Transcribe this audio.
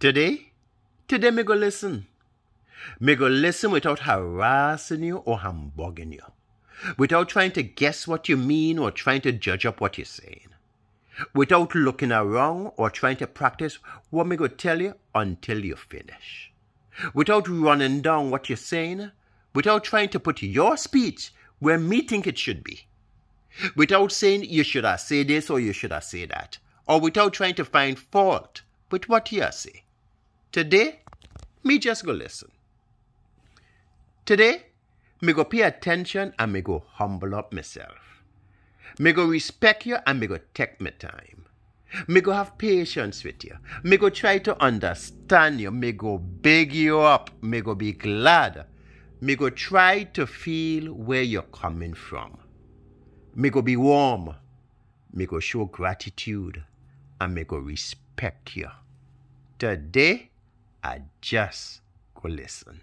Today, today me go listen. Me go listen without harassing you or humbugging you. Without trying to guess what you mean or trying to judge up what you're saying. Without looking around or trying to practice what me go tell you until you finish. Without running down what you're saying. Without trying to put your speech where me think it should be. Without saying you should have said this or you should have said that. Or without trying to find fault with what you say. Today, me just go listen. Today, me go pay attention and me go humble up myself. Me go respect you and me go take my time. Me go have patience with you. Me go try to understand you. Me go beg you up. Me go be glad. Me go try to feel where you're coming from. Me go be warm. Me go show gratitude. And me go respect you. Today, I just could listen.